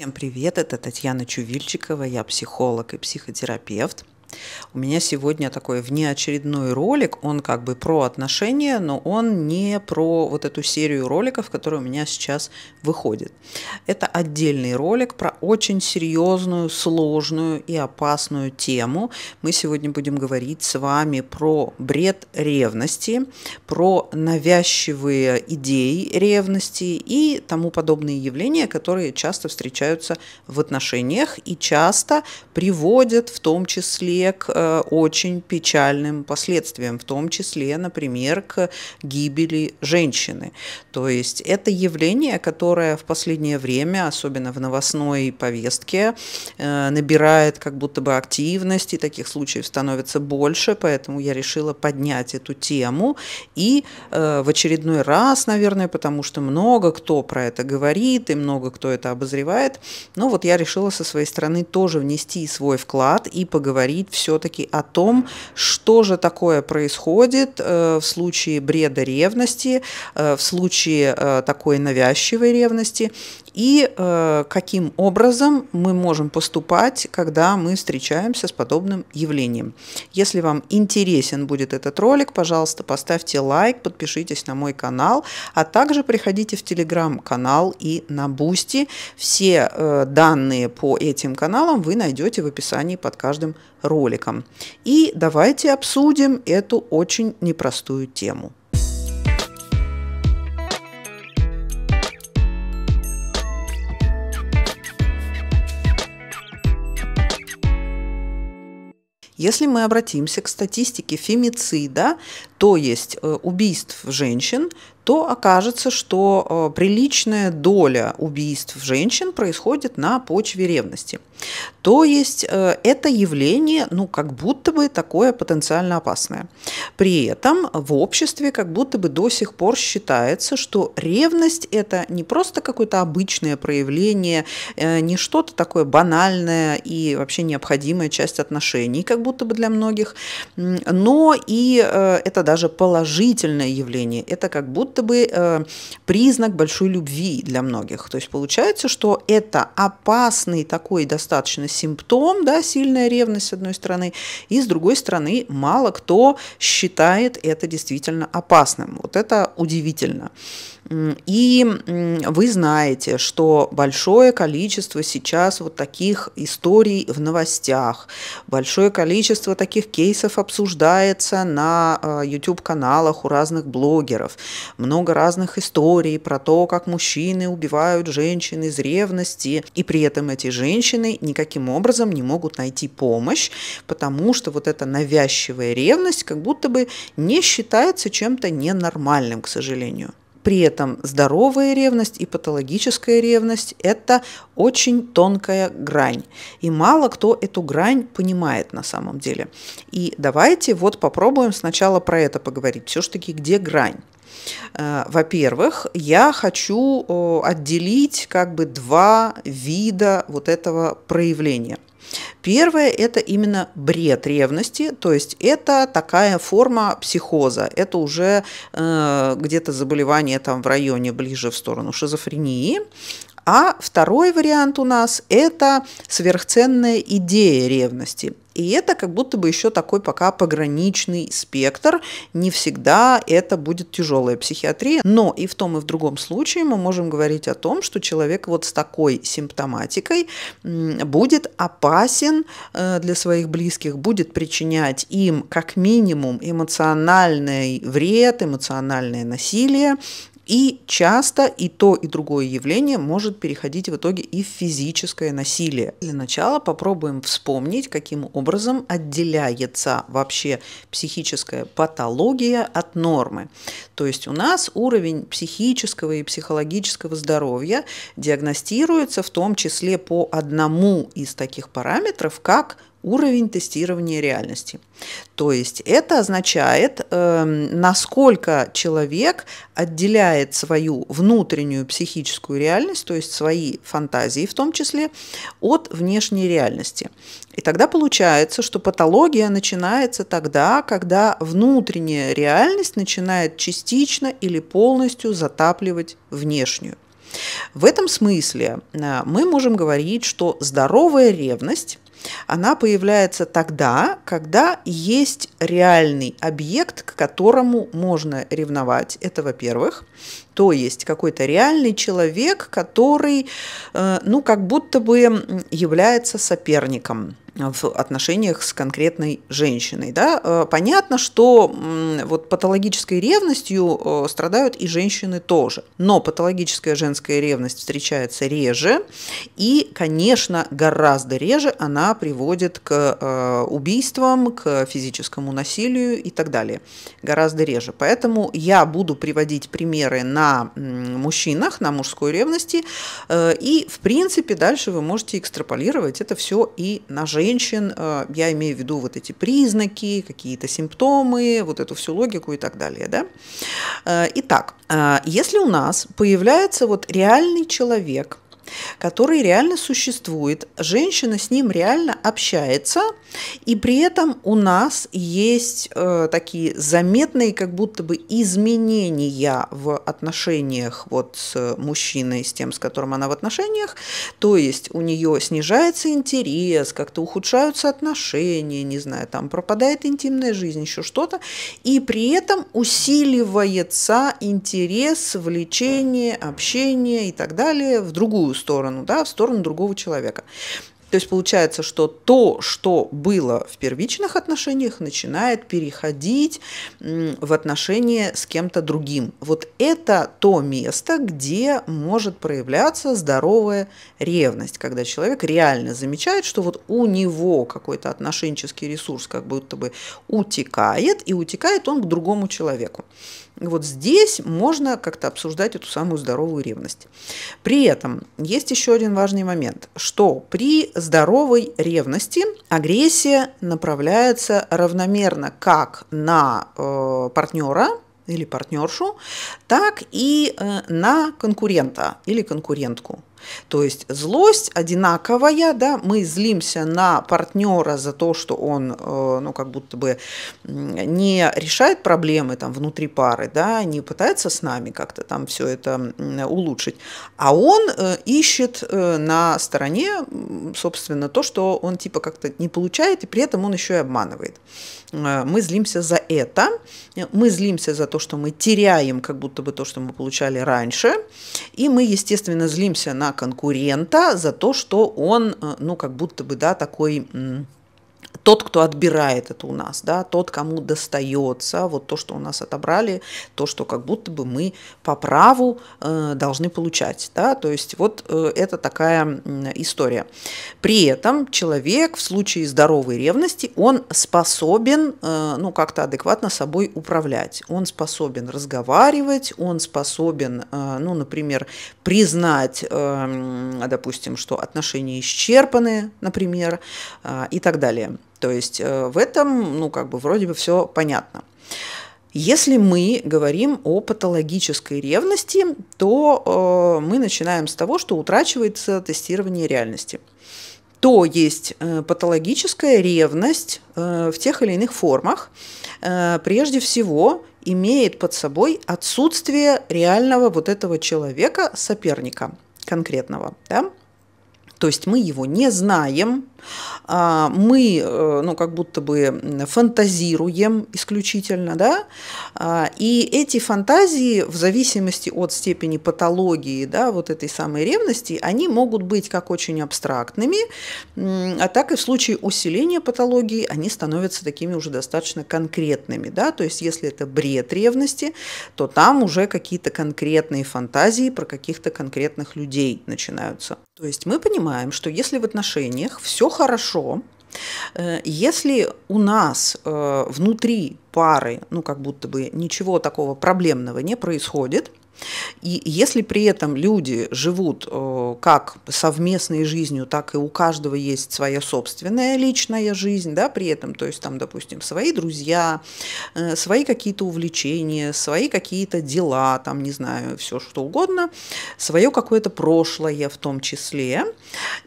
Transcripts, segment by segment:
Всем привет, это Татьяна Чувильчикова, я психолог и психотерапевт. У меня сегодня такой внеочередной ролик, он как бы про отношения, но он не про вот эту серию роликов, которые у меня сейчас выходит. Это отдельный ролик про очень серьезную, сложную и опасную тему. Мы сегодня будем говорить с вами про бред ревности, про навязчивые идеи ревности и тому подобные явления, которые часто встречаются в отношениях и часто приводят в том числе к э, очень печальным последствиям, в том числе, например, к гибели женщины. То есть это явление, которое в последнее время, особенно в новостной повестке, э, набирает как будто бы активность, и таких случаев становится больше, поэтому я решила поднять эту тему. И э, в очередной раз, наверное, потому что много кто про это говорит, и много кто это обозревает, но вот я решила со своей стороны тоже внести свой вклад и поговорить все-таки о том, что же такое происходит э, в случае бреда ревности, э, в случае э, такой навязчивой ревности и э, каким образом мы можем поступать, когда мы встречаемся с подобным явлением. Если вам интересен будет этот ролик, пожалуйста, поставьте лайк, подпишитесь на мой канал, а также приходите в телеграм-канал и на Бусти. Все э, данные по этим каналам вы найдете в описании под каждым роликом. И давайте обсудим эту очень непростую тему. Если мы обратимся к статистике фемицида, то есть э, убийств женщин, то окажется, что э, приличная доля убийств женщин происходит на почве ревности. То есть э, это явление, ну, как будто бы такое потенциально опасное. При этом в обществе как будто бы до сих пор считается, что ревность – это не просто какое-то обычное проявление, не что-то такое банальное и вообще необходимая часть отношений, как будто бы для многих, но и это даже положительное явление. Это как будто бы э, признак большой любви для многих. То есть получается, что это опасный такой достаточно симптом, да, сильная ревность с одной стороны, и с другой стороны мало кто считает это действительно опасным. Вот это удивительно. И вы знаете, что большое количество сейчас вот таких историй в новостях, большое количество таких кейсов обсуждается на YouTube-каналах э, у разных блогеров, много разных историй про то, как мужчины убивают женщин из ревности, и при этом эти женщины никаким образом не могут найти помощь, потому что вот эта навязчивая ревность как будто бы не считается чем-то ненормальным, к сожалению. При этом здоровая ревность и патологическая ревность – это очень тонкая грань. И мало кто эту грань понимает на самом деле. И давайте вот попробуем сначала про это поговорить. Все-таки где грань? Э, во-первых, я хочу отделить как бы два вида вот этого проявления – Первое – это именно бред ревности, то есть это такая форма психоза, это уже э, где-то заболевание там в районе ближе в сторону шизофрении, а второй вариант у нас – это сверхценная идея ревности. И это как будто бы еще такой пока пограничный спектр. Не всегда это будет тяжелая психиатрия, но и в том, и в другом случае мы можем говорить о том, что человек вот с такой симптоматикой будет опасен э, для своих близких, будет причинять им как минимум эмоциональный вред, эмоциональное насилие, и часто и то, и другое явление может переходить в итоге и в физическое насилие. Для начала попробуем вспомнить, каким образом отделяется вообще психическая патология от нормы. То есть у нас уровень психического и психологического здоровья диагностируется в том числе по одному из таких параметров, как уровень тестирования реальности. То есть это означает, эм, насколько человек отделяет свою внутреннюю психическую реальность, то есть свои фантазии в том числе, от внешней реальности. И тогда получается, что патология начинается тогда, когда внутренняя реальность начинает частично или полностью затапливать внешнюю. В этом смысле э, мы можем говорить, что здоровая ревность – она появляется тогда, когда есть реальный объект, к которому можно ревновать. Это, во-первых. То есть какой-то реальный человек, который, э, ну, как будто бы является соперником в отношениях с конкретной женщиной. Да? Э, понятно, что вот патологической ревностью э, страдают и женщины тоже, но патологическая женская ревность встречается реже, и, конечно, гораздо реже она приводит к э, убийствам, к физическому насилию и так далее. Гораздо реже. Поэтому я буду приводить примеры на мужчинах, на мужской ревности. Э, и, в принципе, дальше вы можете экстраполировать это все и на женщин. Э, я имею в виду вот эти признаки, какие-то симптомы, вот эту всю логику и так далее. Да? Итак, если у нас появляется вот реальный человек, который реально существует. Женщина с ним реально общается, и при этом у нас есть э, такие заметные как будто бы изменения в отношениях вот с мужчиной, с тем, с которым она в отношениях. То есть у нее снижается интерес, как-то ухудшаются отношения, не знаю, там пропадает интимная жизнь, еще что-то. И при этом усиливается интерес, влечение, общение и так далее в другую сторону, да, в сторону другого человека. То есть получается, что то, что было в первичных отношениях, начинает переходить в отношения с кем-то другим. Вот это то место, где может проявляться здоровая ревность, когда человек реально замечает, что вот у него какой-то отношенческий ресурс как будто бы утекает, и утекает он к другому человеку. Вот здесь можно как-то обсуждать эту самую здоровую ревность. При этом есть еще один важный момент, что при здоровой ревности агрессия направляется равномерно как на э, партнера, или партнершу, так и э, на конкурента или конкурентку. То есть злость одинаковая, да, мы злимся на партнера за то, что он, э, ну, как будто бы не решает проблемы там внутри пары, да, не пытается с нами как-то там все это улучшить, а он э, ищет э, на стороне, собственно, то, что он типа как-то не получает, и при этом он еще и обманывает. Мы злимся за это, мы злимся за то, что мы теряем как будто бы то, что мы получали раньше, и мы, естественно, злимся на конкурента за то, что он, э, ну, как будто бы, да, такой тот, кто отбирает это у нас, да, тот, кому достается вот то, что у нас отобрали, то, что как будто бы мы по праву э, должны получать, да, то есть вот э, это такая э, история. При этом человек в случае здоровой ревности, он способен, э, ну, как-то адекватно собой управлять, он способен разговаривать, он способен, э, ну, например, признать, э, допустим, что отношения исчерпаны, например, э, и так далее. То есть э, в этом, ну, как бы вроде бы все понятно. Если мы говорим о патологической ревности, то э, мы начинаем с того, что утрачивается тестирование реальности. То есть э, патологическая ревность э, в тех или иных формах э, прежде всего имеет под собой отсутствие реального вот этого человека, соперника конкретного. Да? То есть мы его не знаем, а, мы, э, ну, как будто бы фантазируем исключительно, да, а, и эти фантазии в зависимости от степени патологии, да, вот этой самой ревности, они могут быть как очень абстрактными, а так и в случае усиления патологии они становятся такими уже достаточно конкретными, да, то есть если это бред ревности, то там уже какие-то конкретные фантазии про каких-то конкретных людей начинаются. То есть мы понимаем, что если в отношениях все хорошо, э, если у нас э, внутри пары, ну как будто бы ничего такого проблемного не происходит, и если при этом люди живут э, как совместной жизнью, так и у каждого есть своя собственная личная жизнь, да, при этом, то есть там, допустим, свои друзья, э, свои какие-то увлечения, свои какие-то дела, там, не знаю, все что угодно, свое какое-то прошлое в том числе,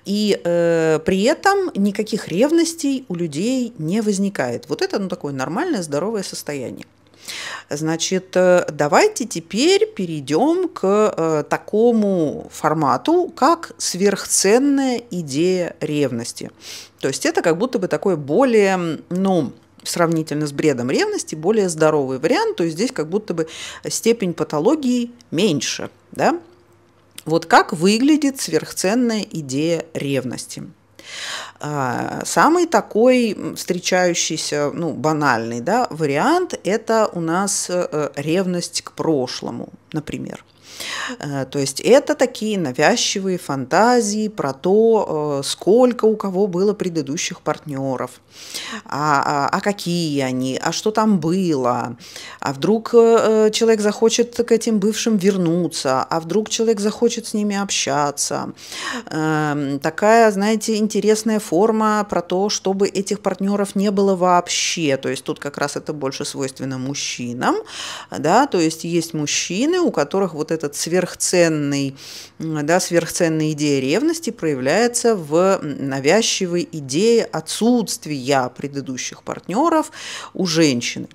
и э, при этом никаких ревностей у людей не возникает. Вот это, ну, такое нормальное, здоровое состояние. Значит, э, давайте теперь перейдем к э, такому формату, как сверхценная идея ревности. То есть это как будто бы такое более, ну, сравнительно с бредом ревности, более здоровый вариант, то есть здесь как будто бы степень патологии меньше, да? Вот как выглядит сверхценная идея ревности – а, самый такой встречающийся, ну, банальный да, вариант – это у нас э, э, ревность к прошлому, например. Э, то есть это такие навязчивые фантазии про то, э, сколько у кого было предыдущих партнеров, а, а, а, какие они, а что там было, а вдруг э, человек захочет к этим бывшим вернуться, а вдруг человек захочет с ними общаться. Эм, такая, знаете, интересная форма про то, чтобы этих партнеров не было вообще. То есть тут как раз это больше свойственно мужчинам, да, то есть есть мужчины, у которых вот это этот сверхценный, да, сверхценная идея ревности проявляется в навязчивой идее отсутствия предыдущих партнеров у женщины.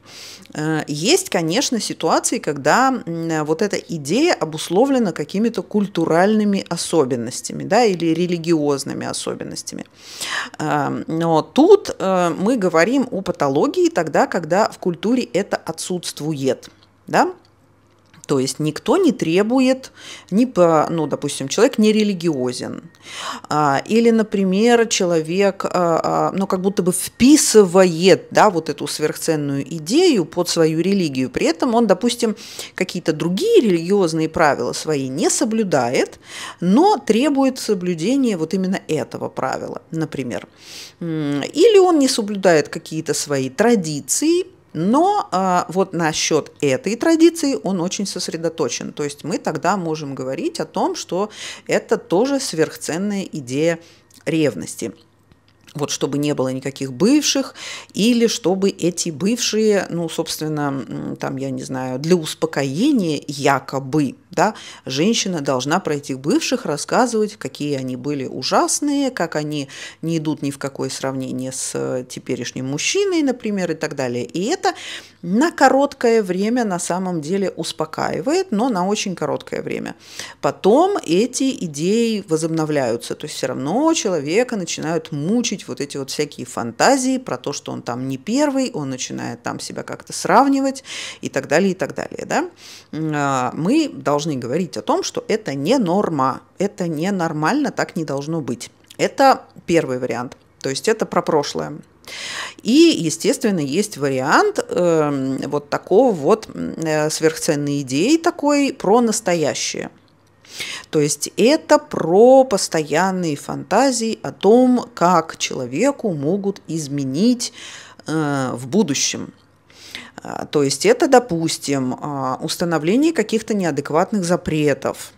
Э, есть, конечно, ситуации, когда вот эта идея обусловлена какими-то культуральными особенностями да, или религиозными особенностями. Э, но тут э, мы говорим о патологии тогда, когда в культуре это отсутствует. Да? То есть никто не требует, не по, ну, допустим, человек не религиозен. А, или, например, человек, а, а, ну, как будто бы вписывает, да, вот эту сверхценную идею под свою религию. При этом он, допустим, какие-то другие религиозные правила свои не соблюдает, но требует соблюдения вот именно этого правила, например. Или он не соблюдает какие-то свои традиции, но а, вот насчет этой традиции он очень сосредоточен. То есть мы тогда можем говорить о том, что это тоже сверхценная идея ревности вот чтобы не было никаких бывших, или чтобы эти бывшие, ну, собственно, там, я не знаю, для успокоения якобы да? Женщина должна про этих бывших рассказывать, какие они были ужасные, как они не идут ни в какое сравнение с э, теперешним мужчиной, например, и так далее. И это на короткое время на самом деле успокаивает, но на очень короткое время. Потом эти идеи возобновляются, то есть все равно человека начинают мучить вот эти вот всякие фантазии про то, что он там не первый, он начинает там себя как-то сравнивать и так далее, и так далее. Да? А, мы должны должны говорить о том, что это не норма, это не нормально, так не должно быть. Это первый вариант, то есть это про прошлое. И, естественно, есть вариант э, вот такого вот э, сверхценной идеи такой про настоящее. То есть это про постоянные фантазии о том, как человеку могут изменить э, в будущем – а, то есть это, допустим, а, установление каких-то неадекватных запретов,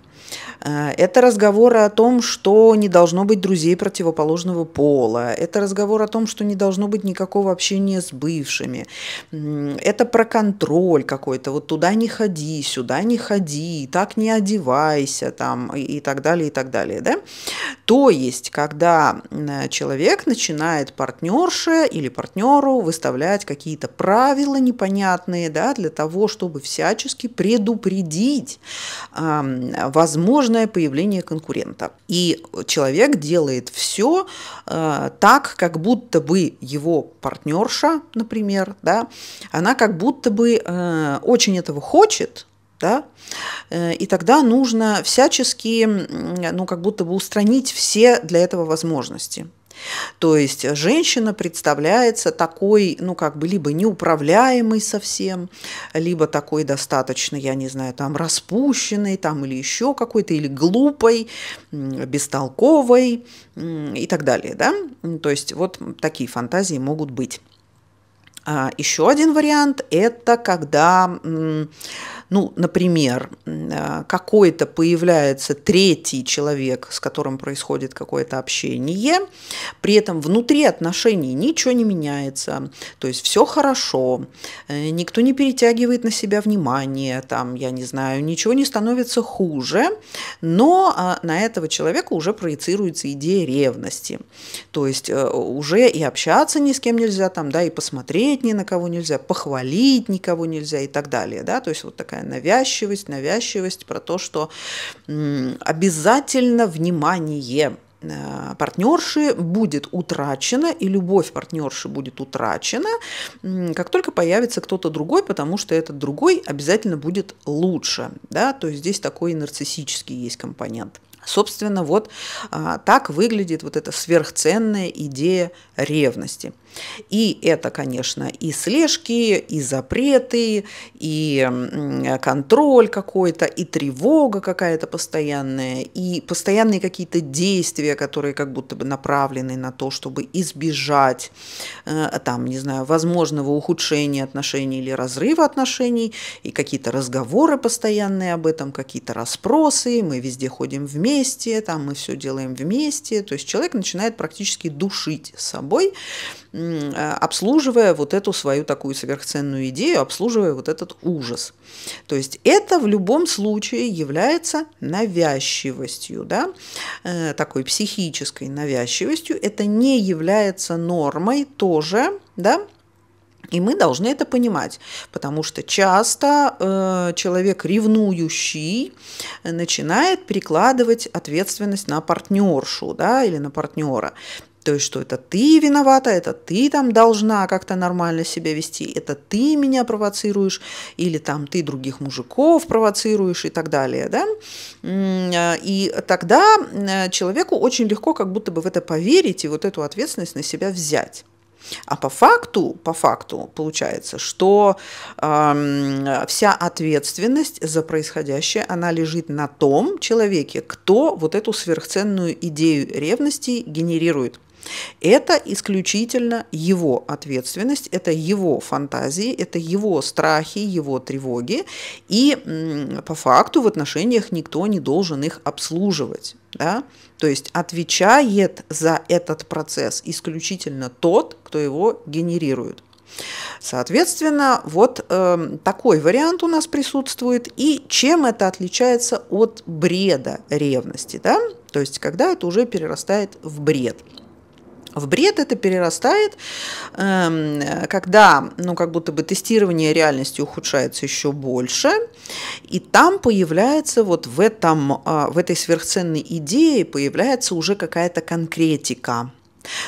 Э, это разговор о том, что не должно быть друзей противоположного пола. Это разговор о том, что не должно быть никакого общения с бывшими. Это про контроль какой-то. Вот туда не ходи, сюда не ходи, так не одевайся там и, и так далее, и так далее. Да? То есть, когда человек начинает партнерше или партнеру выставлять какие-то правила непонятные да, для того, чтобы всячески предупредить э, возможность возможное появление конкурента. И человек делает все э, так, как будто бы его партнерша, например, да, она как будто бы э, очень этого хочет, да, э, и тогда нужно всячески, ну, как будто бы устранить все для этого возможности, то есть женщина представляется такой, ну, как бы либо неуправляемой совсем, либо такой достаточно, я не знаю, там распущенной, там или еще какой-то, или глупой, бестолковой и так далее, да? То есть вот такие фантазии могут быть. А, еще один вариант – это когда ну, например, э, какой-то появляется третий человек, с которым происходит какое-то общение, при этом внутри отношений ничего не меняется, то есть все хорошо, э, никто не перетягивает на себя внимание, там, я не знаю, ничего не становится хуже, но а, на этого человека уже проецируется идея ревности. То есть э, уже и общаться ни с кем нельзя, там, да, и посмотреть ни на кого нельзя, похвалить никого нельзя и так далее. Да? То есть вот такая такая навязчивость, навязчивость про то, что обязательно внимание э, партнерши будет утрачено и любовь партнерши будет утрачена, как только появится кто-то другой, потому что этот другой обязательно будет лучше. Да? То есть здесь такой нарциссический есть компонент. Собственно, вот а, так выглядит вот эта сверхценная идея ревности. И это, конечно, и слежки, и запреты, и контроль какой-то, и тревога какая-то постоянная, и постоянные какие-то действия, которые как будто бы направлены на то, чтобы избежать, э, там, не знаю, возможного ухудшения отношений или разрыва отношений, и какие-то разговоры постоянные об этом, какие-то расспросы, мы везде ходим вместе, там мы все делаем вместе, то есть человек начинает практически душить собой а, обслуживая вот эту свою такую сверхценную идею, обслуживая вот этот ужас. То есть это в любом случае является навязчивостью, да, э, такой психической навязчивостью. Это не является нормой тоже, да, и мы должны это понимать, потому что часто э, человек ревнующий начинает перекладывать ответственность на партнершу да, или на партнера. То есть, что это ты виновата, это ты там должна как-то нормально себя вести, это ты меня провоцируешь, или там ты других мужиков провоцируешь и так далее, да? А, и тогда э, человеку очень легко как будто бы в это поверить и вот эту ответственность на себя взять. А по факту, по факту получается, что э, вся ответственность за происходящее, она лежит на том человеке, кто вот эту сверхценную идею ревности генерирует. Это исключительно его ответственность, это его фантазии, это его страхи, его тревоги, и по факту в отношениях никто не должен их обслуживать. Да? То есть отвечает за этот процесс исключительно тот, кто его генерирует. Соответственно, вот э, такой вариант у нас присутствует. И чем это отличается от бреда ревности? Да? То есть, когда это уже перерастает в бред в бред это перерастает, эм, когда, ну, как будто бы тестирование реальности ухудшается еще больше, и там появляется вот в, этом, а, в этой сверхценной идее появляется уже какая-то конкретика.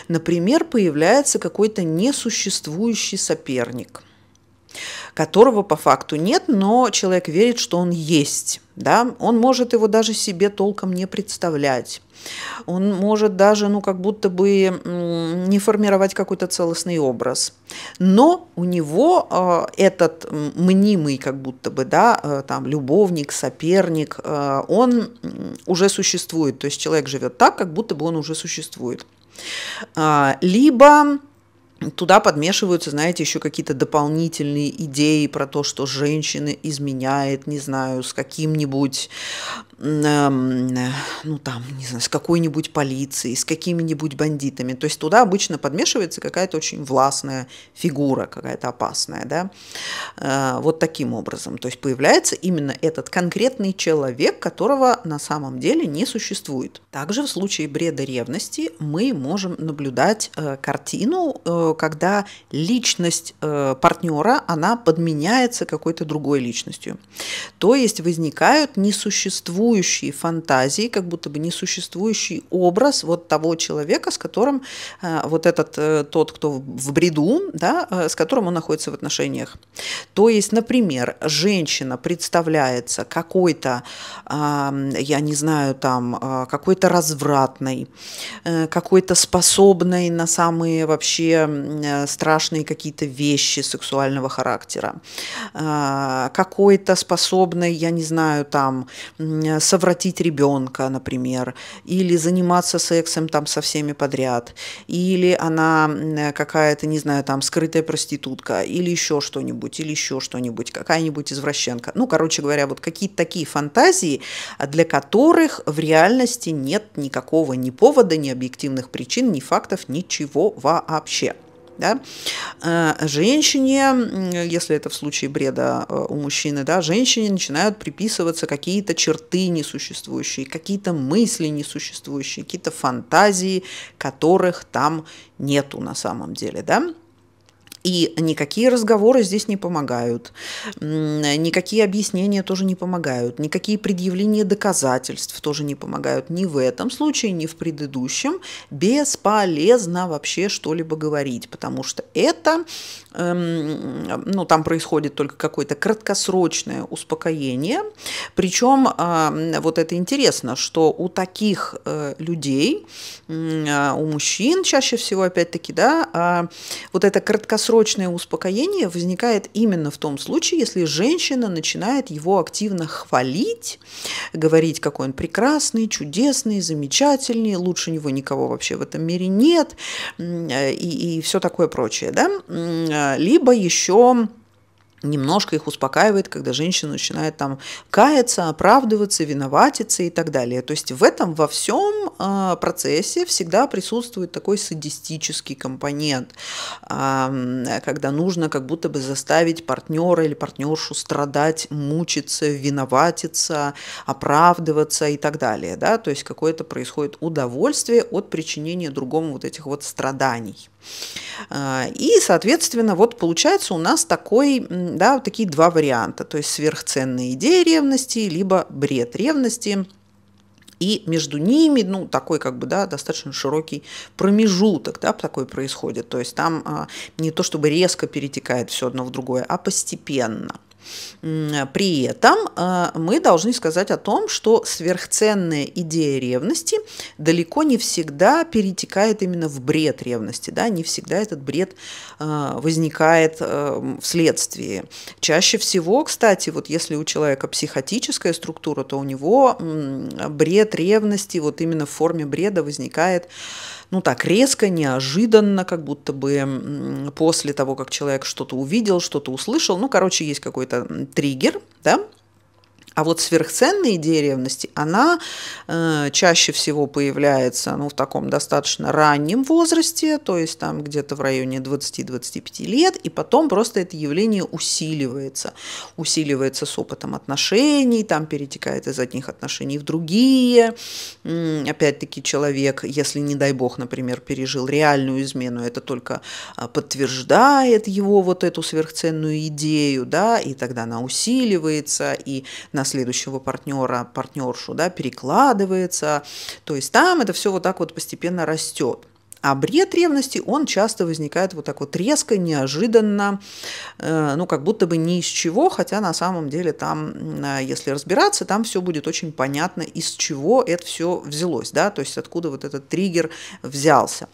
Например, появляется какой-то несуществующий соперник – которого по факту нет, но человек верит, что он есть. Да? Он может его даже себе толком не представлять. Он может даже, ну, как будто бы не формировать какой-то целостный образ. Но у него э, этот мнимый, как будто бы, да, э, там, любовник, соперник, э, он уже существует. То есть человек живет так, как будто бы он уже существует. Либо туда подмешиваются, знаете, еще какие-то дополнительные идеи про то, что женщины изменяет, не знаю, с каким-нибудь Эм, ну там, не знаю, с какой-нибудь полицией, с какими-нибудь бандитами. То есть туда обычно подмешивается какая-то очень властная фигура, какая-то опасная, да, э, вот таким образом. То есть появляется именно этот конкретный человек, которого на самом деле не существует. Также в случае бреда ревности мы можем наблюдать э, картину, э, когда личность партнера, она подменяется какой-то другой личностью. То есть возникают несуществующие существующие фантазии, как будто бы несуществующий образ вот того человека, с которым э, вот этот э, тот, кто в бреду, да, э, с которым он находится в отношениях. То есть, например, женщина представляется какой-то, я не знаю, там, какой-то развратной, какой-то способной на самые вообще страшные какие-то вещи сексуального характера, какой-то способной, я не знаю, там, совратить ребенка, например, или заниматься сексом там со всеми подряд, или она какая-то, не знаю, там скрытая проститутка, или еще что-нибудь, или еще что-нибудь, какая-нибудь извращенка. Ну, короче говоря, вот какие-то такие фантазии, для которых в реальности нет никакого ни повода, ни объективных причин, ни фактов, ничего вообще. Да? Э, женщине, если это в случае бреда э, у мужчины, да, женщине начинают приписываться какие-то черты несуществующие, какие-то мысли несуществующие, какие-то фантазии, которых там нету на самом деле. Да? И никакие разговоры здесь не помогают, никакие объяснения тоже не помогают, никакие предъявления доказательств тоже не помогают. Ни в этом случае, ни в предыдущем бесполезно вообще что-либо говорить, потому что это, эм, ну, там происходит только какое-то краткосрочное успокоение. Причем э, вот это интересно, что у таких э, людей, э, у мужчин чаще всего, опять-таки, да, э, вот это краткосрочное Краткосрочное успокоение возникает именно в том случае, если женщина начинает его активно хвалить, говорить, какой он прекрасный, чудесный, замечательный, лучше него никого вообще в этом мире нет э, и, и все такое прочее. Да? Э, либо еще немножко их успокаивает, когда женщина начинает там каяться, оправдываться, виноватиться и так далее. То есть в этом во всем а, процессе всегда присутствует такой садистический компонент, а, когда нужно как будто бы заставить партнера или партнершу страдать, мучиться, виноватиться, оправдываться и так далее. Да? То есть какое-то происходит удовольствие от причинения другому вот этих вот страданий. А, и, соответственно, вот получается у нас такой, да, вот такие два варианта. То есть сверхценные идеи ревности, либо бред ревности – и между ними, ну, такой как бы, да, достаточно широкий промежуток, да, такой происходит. То есть там а, не то чтобы резко перетекает все одно в другое, а постепенно. При этом э, мы должны сказать о том, что сверхценная идея ревности далеко не всегда перетекает именно в бред ревности. Да? Не всегда этот бред э, возникает э, вследствие. Чаще всего, кстати, вот если у человека психотическая структура, то у него бред ревности вот именно в форме бреда возникает ну так резко, неожиданно, как будто бы после того, как человек что-то увидел, что-то услышал. Ну, короче, есть какой-то триггер, да, а вот сверхценная идея ревности, она э, чаще всего появляется ну, в таком достаточно раннем возрасте, то есть там где-то в районе 20-25 лет, и потом просто это явление усиливается. Усиливается с опытом отношений, там перетекает из одних отношений в другие. Опять-таки человек, если, не дай бог, например, пережил реальную измену, это только а, подтверждает его вот эту сверхценную идею, да, и тогда она усиливается, и на на следующего партнера, партнершу, да, перекладывается. То есть там это все вот так вот постепенно растет. А бред ревности, он часто возникает вот так вот резко, неожиданно, э, ну, как будто бы ни из чего, хотя на самом деле там, э, если разбираться, там все будет очень понятно, из чего это все взялось, да, то есть откуда вот этот триггер взялся.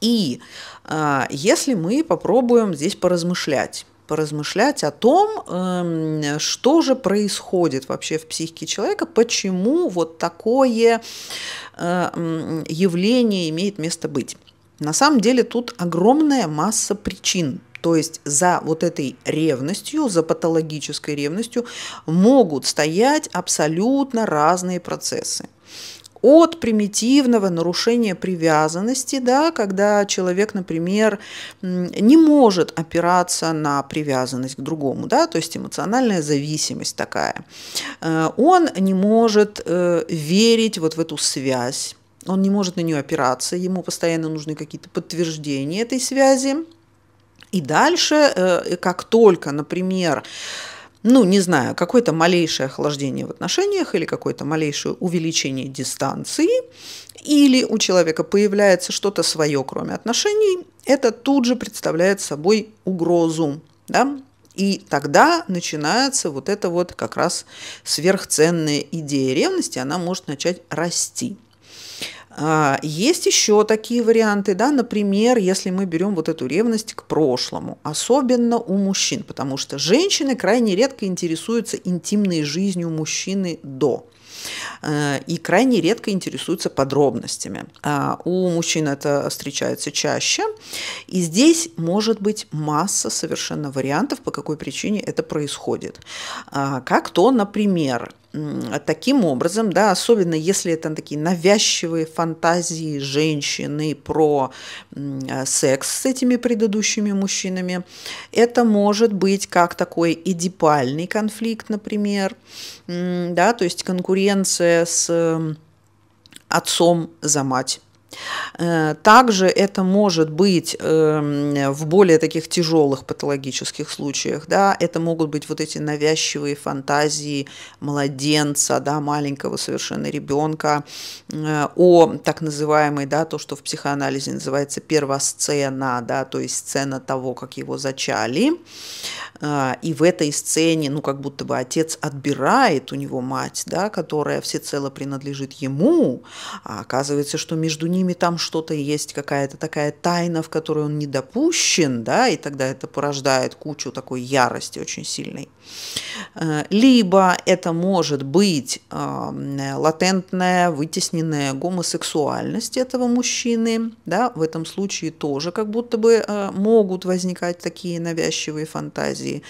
И э, если мы попробуем здесь поразмышлять, поразмышлять о том, эм, что же происходит вообще в психике человека, почему вот такое э, явление имеет место быть. На самом деле тут огромная масса причин. То есть за вот этой ревностью, за патологической ревностью могут стоять абсолютно разные процессы от примитивного нарушения привязанности, да, когда человек, например, не может опираться на привязанность к другому, да, то есть эмоциональная зависимость такая. Э, он не может э, верить вот в эту связь, он не может на нее опираться, ему постоянно нужны какие-то подтверждения этой связи. И дальше, э, как только, например, ну, не знаю, какое-то малейшее охлаждение в отношениях или какое-то малейшее увеличение дистанции, или у человека появляется что-то свое, кроме отношений, это тут же представляет собой угрозу, да, и тогда начинается вот эта вот как раз сверхценная идея ревности, она может начать расти. А, есть еще такие варианты, да, например, если мы берем вот эту ревность к прошлому, особенно у мужчин, потому что женщины крайне редко интересуются интимной жизнью мужчины до э, и крайне редко интересуются подробностями. А, у мужчин это встречается чаще, и здесь может быть масса совершенно вариантов, по какой причине это происходит. А, как то, например, таким образом, да, особенно если это такие навязчивые фантазии женщины про э, секс с этими предыдущими мужчинами, это может быть как такой эдипальный конфликт, например, да, то есть конкуренция с отцом за мать Э, также это может быть эм, в более таких тяжелых патологических случаях, да, это могут быть вот эти навязчивые фантазии младенца, да, маленького совершенно ребенка э, о так называемой, да, то, что в психоанализе называется первосцена, да, то есть сцена того, как его зачали, э, и в этой сцене, ну, как будто бы отец отбирает у него мать, да, которая всецело принадлежит ему, а оказывается, что между ними ними там что-то есть, какая-то такая тайна, в которую он не допущен, да, и тогда это порождает кучу такой ярости очень сильной. Э, либо это может быть латентная, вытесненная гомосексуальность этого мужчины, да, в этом случае тоже как будто бы э, могут возникать такие навязчивые фантазии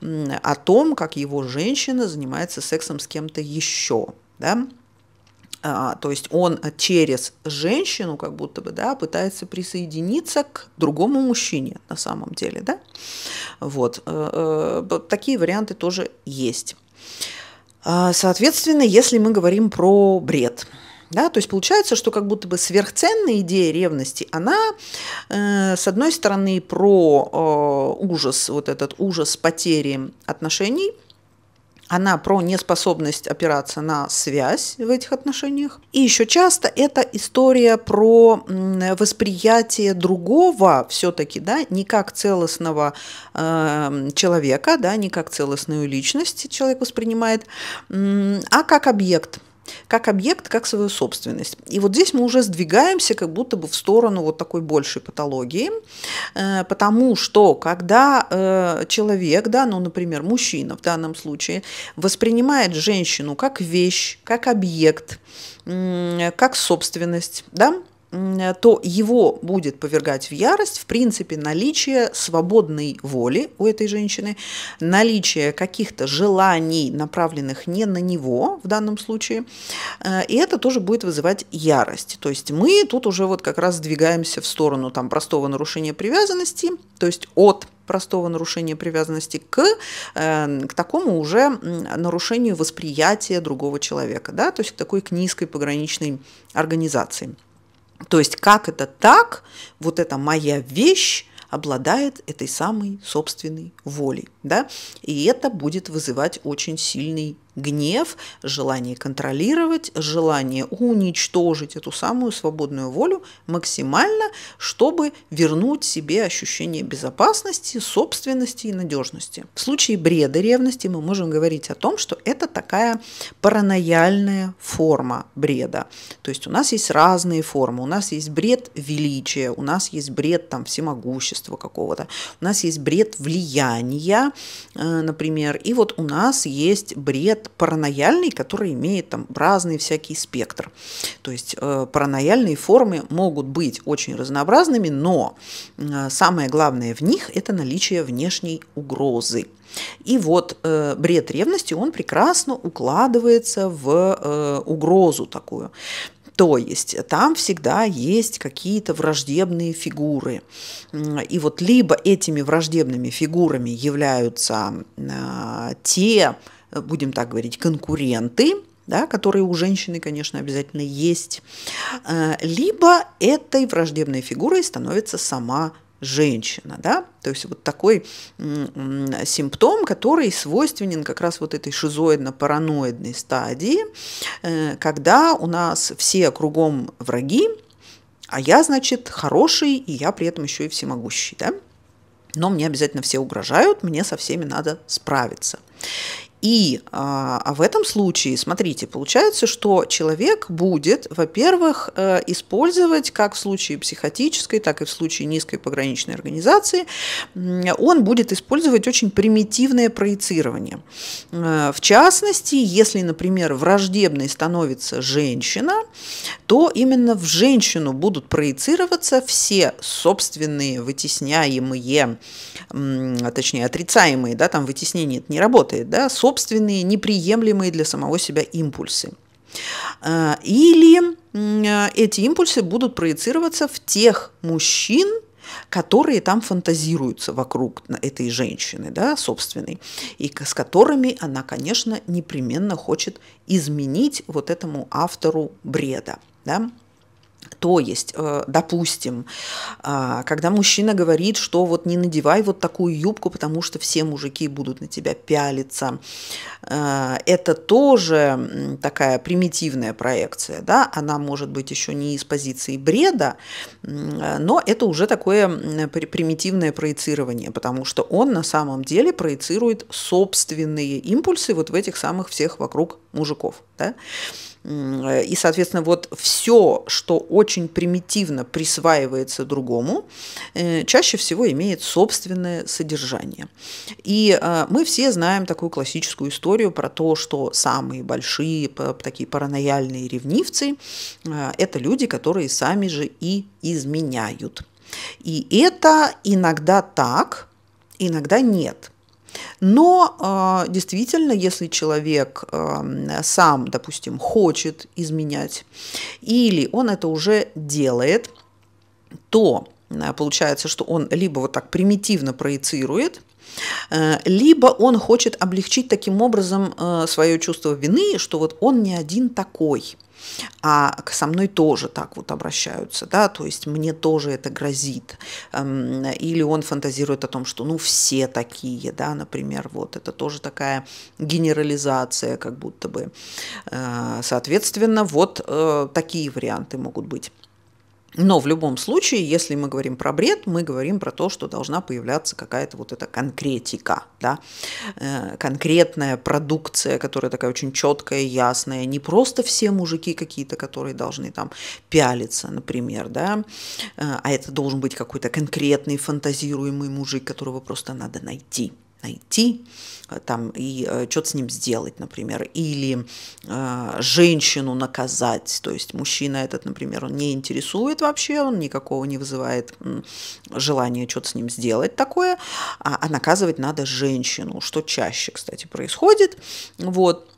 о том, как его женщина занимается сексом с кем-то еще, да, а, то есть он через женщину как будто бы, да, пытается присоединиться к другому мужчине на самом деле, да. Вот, э, э, такие варианты тоже есть. А, соответственно, если мы говорим про бред, да, то есть получается, что как будто бы сверхценная идея ревности, она, э, с одной стороны, про э, ужас, вот этот ужас потери отношений, она про неспособность опираться на связь в этих отношениях. И еще часто это история про восприятие другого все-таки, да, не как целостного э, человека, да, не как целостную личность человек воспринимает, а как объект – как объект, как свою собственность. И вот здесь мы уже сдвигаемся как будто бы в сторону вот такой большей патологии, э, потому что когда э, человек, да, ну, например, мужчина в данном случае, воспринимает женщину как вещь, как объект, как собственность, да, Э, то его будет повергать в ярость, в принципе, наличие свободной воли у этой женщины, наличие каких-то желаний, направленных не на него в данном случае, э, и это тоже будет вызывать ярость. То есть мы тут уже вот как раз двигаемся в сторону там, простого нарушения привязанности, то есть от простого нарушения привязанности к, э, к такому уже нарушению восприятия другого человека, да, то есть к такой к низкой пограничной организации. То есть как это так, вот эта моя вещь обладает этой самой собственной волей да, и это будет вызывать очень сильный гнев, желание контролировать, желание уничтожить эту самую свободную волю максимально, чтобы вернуть себе ощущение безопасности, собственности и надежности. В случае бреда ревности мы можем говорить о том, что это такая паранояльная форма бреда. То есть у нас есть разные формы. У нас есть бред величия, у нас есть бред там всемогущества какого-то, у нас есть бред влияния, Э, например. И вот у нас есть бред паранояльный, который имеет там разный всякий спектр. То есть э, паранояльные формы могут быть очень разнообразными, но э, самое главное в них – это наличие внешней угрозы. И вот э, бред ревности, он прекрасно укладывается в э, угрозу такую. То есть э, там всегда есть какие-то враждебные фигуры. И вот либо этими враждебными фигурами являются а, те, э, будем так говорить, конкуренты, да, которые у женщины, конечно, обязательно есть, э, либо этой враждебной фигурой становится сама женщина, да, то есть вот такой симптом, который свойственен как раз вот этой шизоидно-параноидной стадии, э, когда у нас все кругом враги, а я, значит, хороший, и я при этом еще и всемогущий, да, но мне обязательно все угрожают, мне со всеми надо справиться. И а, а в этом случае, смотрите, получается, что человек будет, во-первых, э, использовать, как в случае психотической, так и в случае низкой пограничной организации, он будет использовать очень примитивное проецирование. Э, в частности, если, например, враждебной становится женщина, то именно в женщину будут проецироваться все собственные вытесняемые, точнее, отрицаемые, да, там вытеснение это не работает, да, собственные собственные, неприемлемые для самого себя импульсы. Э, или э, эти импульсы будут проецироваться в тех мужчин, которые там фантазируются вокруг этой женщины, да, собственной, и с которыми она, конечно, непременно хочет изменить вот этому автору бреда. Да? То есть, э, допустим, а, когда мужчина говорит, что вот не надевай вот такую юбку, потому что все мужики будут на тебя пялиться, э, это тоже такая примитивная проекция, да, она может быть еще не из позиции бреда, э, но это уже такое примитивное проецирование, потому что он на самом деле проецирует собственные импульсы вот в этих самых всех вокруг мужиков, да. Э, и, соответственно, вот все, что очень примитивно присваивается другому, э, чаще всего имеет собственное содержание. И а, мы все знаем такую классическую историю про то, что самые большие такие паранояльные ревнивцы а, – это люди, которые сами же и изменяют. И это иногда так, иногда нет – но а, действительно, если человек а, сам, допустим, хочет изменять, или он это уже делает, то а, получается, что он либо вот так примитивно проецирует, э, либо он хочет облегчить таким образом э, свое чувство вины, что вот он не один такой а со мной тоже так вот обращаются, да, то есть мне тоже это грозит. Эм, или он фантазирует о том, что ну все такие, да, например, вот это тоже такая генерализация как будто бы. Э, соответственно, вот э, такие варианты могут быть. Но в любом случае, если мы говорим про бред, мы говорим про то, что должна появляться какая-то вот эта конкретика, да? Э, конкретная продукция, которая такая очень четкая, ясная, не просто все мужики какие-то, которые должны там пялиться, например, да, э, а это должен быть какой-то конкретный фантазируемый мужик, которого просто надо найти – найти э, там, и э, что-то с ним сделать, например, или э, женщину наказать. То есть мужчина этот, например, он не интересует вообще, он никакого не вызывает желания что-то с ним сделать такое, а, а наказывать надо женщину, что чаще, кстати, происходит. Вот.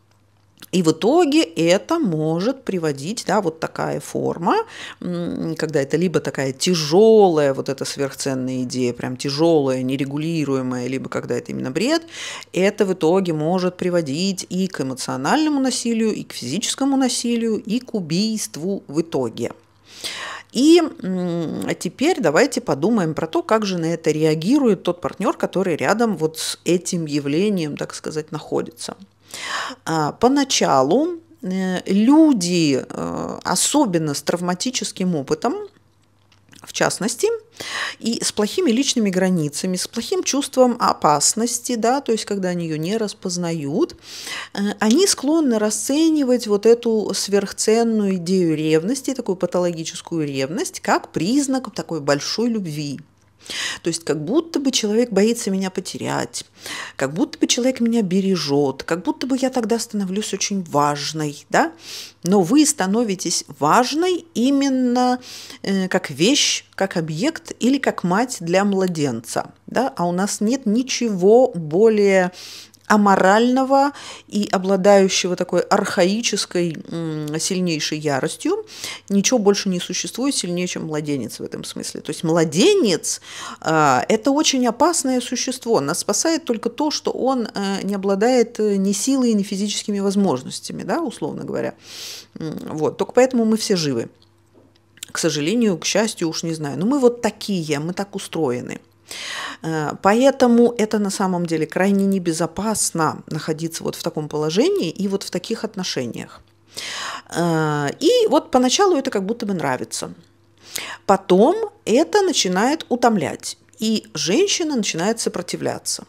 И в итоге это может приводить, да, вот такая форма, когда это либо такая тяжелая, вот эта сверхценная идея, прям тяжелая, нерегулируемая, либо когда это именно бред, это в итоге может приводить и к эмоциональному насилию, и к физическому насилию, и к убийству в итоге. И теперь давайте подумаем про то, как же на это реагирует тот партнер, который рядом вот с этим явлением, так сказать, находится. А, поначалу э, люди, э, особенно с травматическим опытом, в частности, и с плохими личными границами, с плохим чувством опасности, да, то есть когда они ее не распознают, э, они склонны расценивать вот эту сверхценную идею ревности, такую патологическую ревность, как признак такой большой любви. То есть как будто бы человек боится меня потерять, как будто бы человек меня бережет, как будто бы я тогда становлюсь очень важной, да? Но вы становитесь важной именно э, как вещь, как объект или как мать для младенца, да? А у нас нет ничего более аморального и обладающего такой архаической, сильнейшей яростью, ничего больше не существует сильнее, чем младенец в этом смысле. То есть младенец а, это очень опасное существо. Нас спасает только то, что он э, не обладает э, ни силой, ни физическими возможностями, да, условно говоря. Вот. Только поэтому мы все живы. К сожалению, к счастью, уж не знаю. Но мы вот такие, мы так устроены – Э, поэтому это на самом деле крайне небезопасно находиться вот в таком положении и вот в таких отношениях. Э, и вот поначалу это как будто бы нравится. Потом это начинает утомлять, и женщина начинает сопротивляться.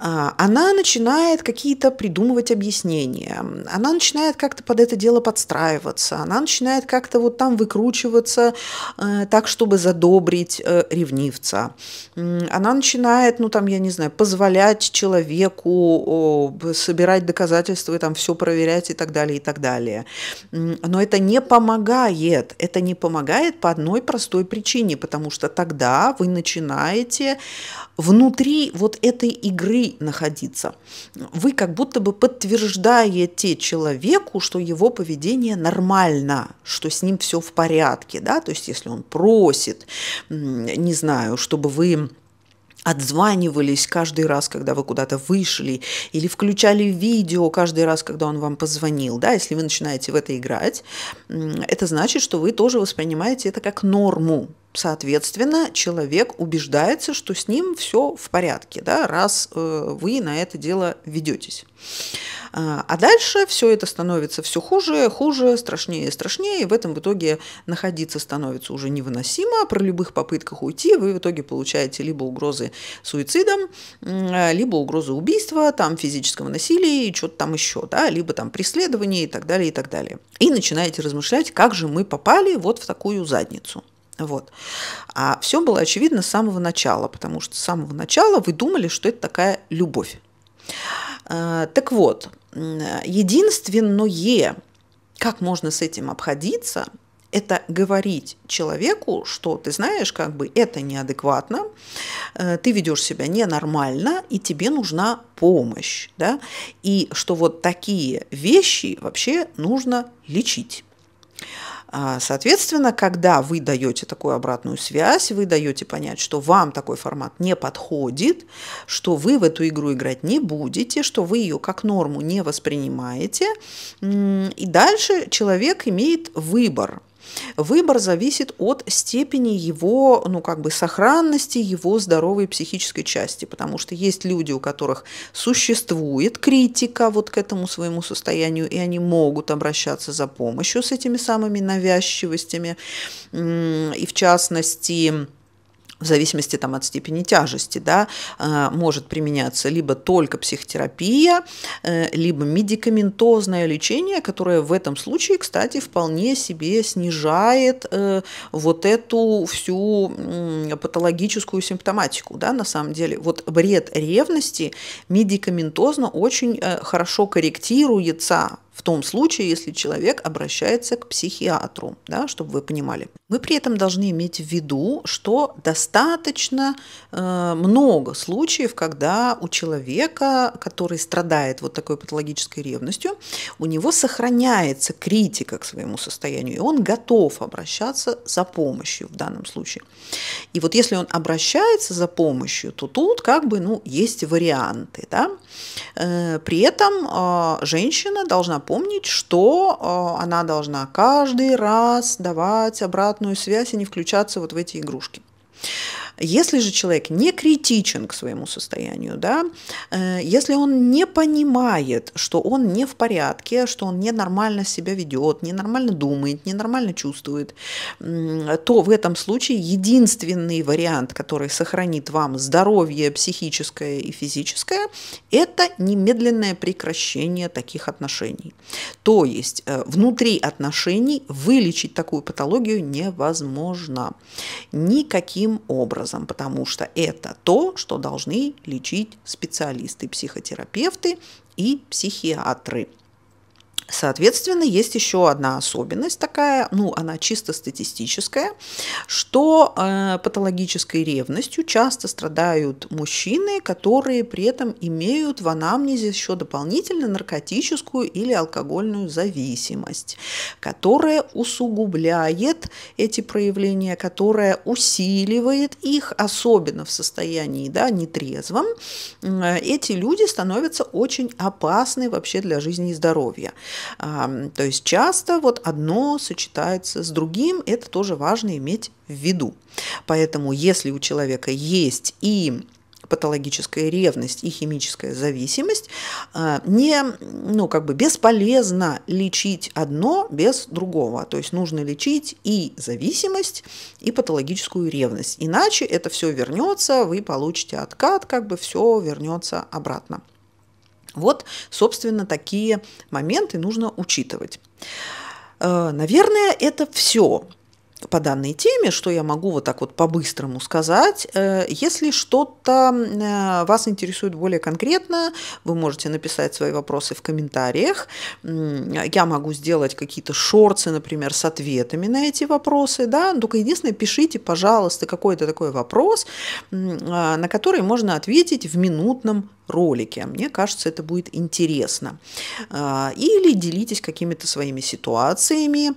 А, она начинает какие-то придумывать объяснения, она начинает как-то под это дело подстраиваться, она начинает как-то вот там выкручиваться э, так, чтобы задобрить э, ревнивца. Она начинает, ну там, я не знаю, позволять человеку собирать доказательства и там все проверять и так далее, и так далее. Но это не помогает, это не помогает по одной простой причине, потому что тогда вы начинаете внутри вот этой игры находиться. Вы как будто бы подтверждаете человеку, что его поведение нормально, что с ним все в порядке, да, то есть если он просит, не знаю, чтобы вы отзванивались каждый раз, когда вы куда-то вышли, или включали видео каждый раз, когда он вам позвонил, да, если вы начинаете в это играть, это значит, что вы тоже воспринимаете это как норму, Соответственно, человек убеждается, что с ним все в порядке, да, раз э, вы на это дело ведетесь. А, а дальше все это становится все хуже, хуже, страшнее страшнее. И в этом в итоге находиться становится уже невыносимо. Про любых попытках уйти вы в итоге получаете либо угрозы суицидом, а, либо угрозы убийства, там физического насилия и что-то там еще, да, либо там преследование и так далее, и так далее. И начинаете размышлять, как же мы попали вот в такую задницу. Вот. А все было очевидно с самого начала, потому что с самого начала вы думали, что это такая любовь. А, так вот, единственное, как можно с этим обходиться, это говорить человеку, что ты знаешь, как бы это неадекватно, э, ты ведешь себя ненормально, и тебе нужна помощь, да, и что вот такие вещи вообще нужно лечить. А, соответственно, когда вы даете такую обратную связь, вы даете понять, что вам такой формат не подходит, что вы в эту игру играть не будете, что вы ее как норму не воспринимаете. И дальше человек имеет выбор. Выбор зависит от степени его, ну, как бы, сохранности, его здоровой психической части, потому что есть люди, у которых существует критика вот к этому своему состоянию, и они могут обращаться за помощью с этими самыми навязчивостями, и в частности, в зависимости там, от степени тяжести, да, э, может применяться либо только психотерапия, э, либо медикаментозное лечение, которое в этом случае, кстати, вполне себе снижает э, вот эту всю патологическую симптоматику. Да, на самом деле, вот бред ревности медикаментозно очень хорошо корректируется в том случае, если человек обращается к психиатру, да, чтобы вы понимали. Мы при этом должны иметь в виду, что достаточно э, много случаев, когда у человека, который страдает вот такой патологической ревностью, у него сохраняется критика к своему состоянию, и он готов обращаться за помощью в данном случае. И вот если он обращается за помощью, то тут как бы ну, есть варианты. Да? Э, при этом э, женщина должна напомнить, что э, она должна каждый раз давать обратную связь и не включаться вот в эти игрушки. Если же человек не критичен к своему состоянию, да, э, если он не понимает, что он не в порядке, что он ненормально себя ведет, ненормально думает, ненормально чувствует, то в этом случае единственный вариант, который сохранит вам здоровье психическое и физическое, это немедленное прекращение таких отношений. То есть э, внутри отношений вылечить такую патологию невозможно никаким образом образом, потому что это то, что должны лечить специалисты, психотерапевты и психиатры. Соответственно, есть еще одна особенность такая, ну, она чисто статистическая, что э, патологической ревностью часто страдают мужчины, которые при этом имеют в анамнезе еще дополнительно наркотическую или алкогольную зависимость, которая усугубляет эти проявления, которая усиливает их, особенно в состоянии да, нетрезвом. Э, эти люди становятся очень опасны вообще для жизни и здоровья. То есть часто вот одно сочетается с другим, это тоже важно иметь в виду. Поэтому если у человека есть и патологическая ревность и химическая зависимость, а, не, ну, как бы бесполезно лечить одно без другого. То есть нужно лечить и зависимость, и патологическую ревность. Иначе это все вернется, вы получите откат, как бы все вернется обратно. Вот, собственно, такие моменты нужно учитывать. Э, наверное, это все по данной теме, что я могу вот так вот по-быстрому сказать. Э, если что-то э, вас интересует более конкретно, вы можете написать свои вопросы в комментариях. Я могу сделать какие-то шорцы, например, с ответами на эти вопросы, да, ну, только единственное, пишите, пожалуйста, какой-то такой вопрос, э, на который можно ответить в минутном ролике. Мне кажется, это будет интересно. Или делитесь какими-то своими ситуациями.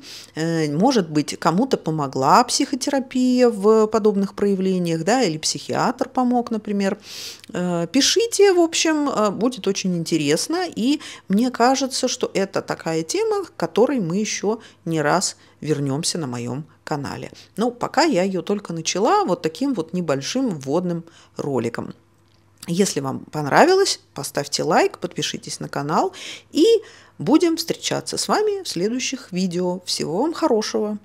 Может быть, кому-то помогает помогла психотерапия в подобных проявлениях, да, или психиатр помог, например. Э, пишите, в общем, э, будет очень интересно, и мне кажется, что это такая тема, к которой мы еще не раз вернемся на моем канале. Но ну, пока я ее только начала вот таким вот небольшим вводным роликом. Если вам понравилось, поставьте лайк, подпишитесь на канал и будем встречаться с вами в следующих видео. Всего вам хорошего!